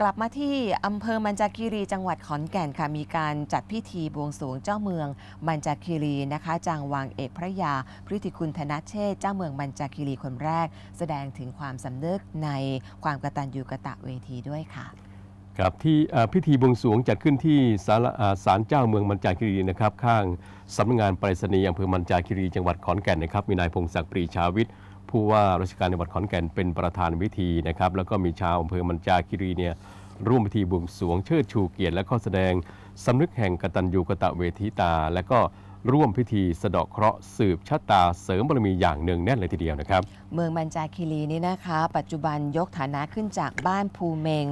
กลับมาที่อำเภอมัญจาคีรีจังหวัดขอนแก่นค่ะมีการจัดพิธีบวงสรวงเจ้าเมืองมัญจาคีรีนะคะจางวางเอกพระยา พฤติคุณธนเชษเจ้าเมืองมัญจาคีรีคนแรก แสดงถึงความสำนึกในความกตัญญูกะตะเวทีด้วยค่ะ ครับที่พิธีบวงสรวงจัดขึ้นที่ศาลเจ้าเมืองมัญจาคีรีนะครับ ข้างสำนักงานไปรษณีย์อำเภอมัญจาคีรีจังหวัดขอนแก่นนะครับมีนายพงศักดิ์ปรีชาวิทย์ผู้ว่าราชการจังหวัดขอนแก่นเป็นประธานวิธีนะครับแล้วก็มีชาวอำเภอมันจาคิรีเนี่ยร่วมพิธีบวงสรวงเชิดชูเกียรติและข้อแสดงสำนึกแห่งกตัญญูกะตะเวทีตา และก็ร่วมพิธี สะเดาะเคราะห์สืบชะตาเสริมบารมีอย่างหนึ่งแน่นเลยทีเดียวนะครับ เมืองบัญจาคีรีนี่นะคะ ปัจจุบันยกฐานะขึ้นจากบ้านภูเมง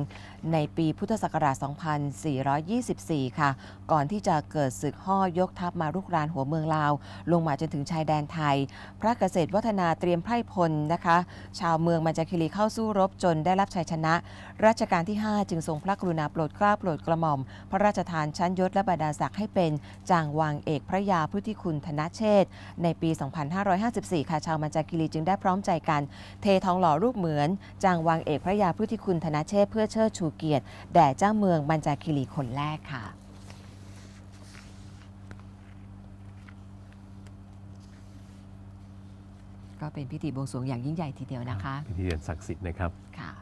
ในปีพุทธศักราช 2424 ค่ะ ก่อนที่จะเกิดศึกห่อยกทัพมารุกรานหัวเมืองลาว ลงมาจนถึงชายแดนไทย พระเกษตรวัฒนาเตรียมไพร่พลนะคะ ชาวเมืองบัญจาคีรีเข้าสู้รบจนได้รับชัยชนะรัชกาลที่5จึงทรงพระกรุณาโปรดเกล้าโปรดกระหม่อม พระราชทานชั้นยศและบรรดาศักดิ์ให้เป็นจางวางเอกพระยาพุทธิคุณธนเชษในปี 2554ค่ะชาวมัญจากคีรีจึงได้พร้อมใจกัน เททองหล่อรูปเหมือน จางวางเอกพระยาพุทธิคุณธนเชษเพื่อเชิดชูเกียรติแด่เจ้าเมืองมัญจากคีรีคนแรกค่ะ ก็เป็นพิธีบวงสรวงอย่างยิ่งใหญ่ทีเดียวนะคะ พิธีอันศักดิ์สิทธิ์นะครับค่ะ